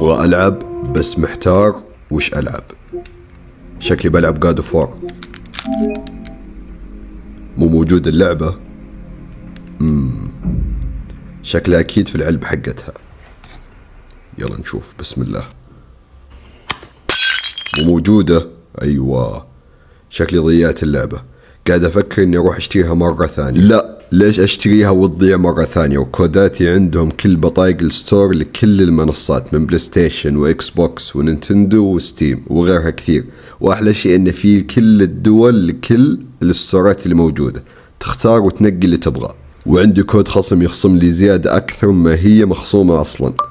أبغى ألعب بس محتار وش ألعب شكلي بلعب جاد اوف وور مو موجود اللعبة مم. شكلها أكيد في العلب حقتها يلا نشوف بسم الله مو موجودة أيوة شكلي ضيعت اللعبة قاعد أفكر إني أروح أشتريها مرة ثانية لا ليش اشتريها وتضيع مرة ثانية وكوداتي عندهم كل بطايق الستور لكل المنصات من بلاي ستيشن واكس بوكس ونينتندو وستيم وغيرها كثير واحلى شيء انه في كل الدول لكل الستورات اللي موجودة تختار وتنقي اللي تبغاه وعندي كود خصم يخصم لي زيادة أكثر ما هي مخصومة أصلاً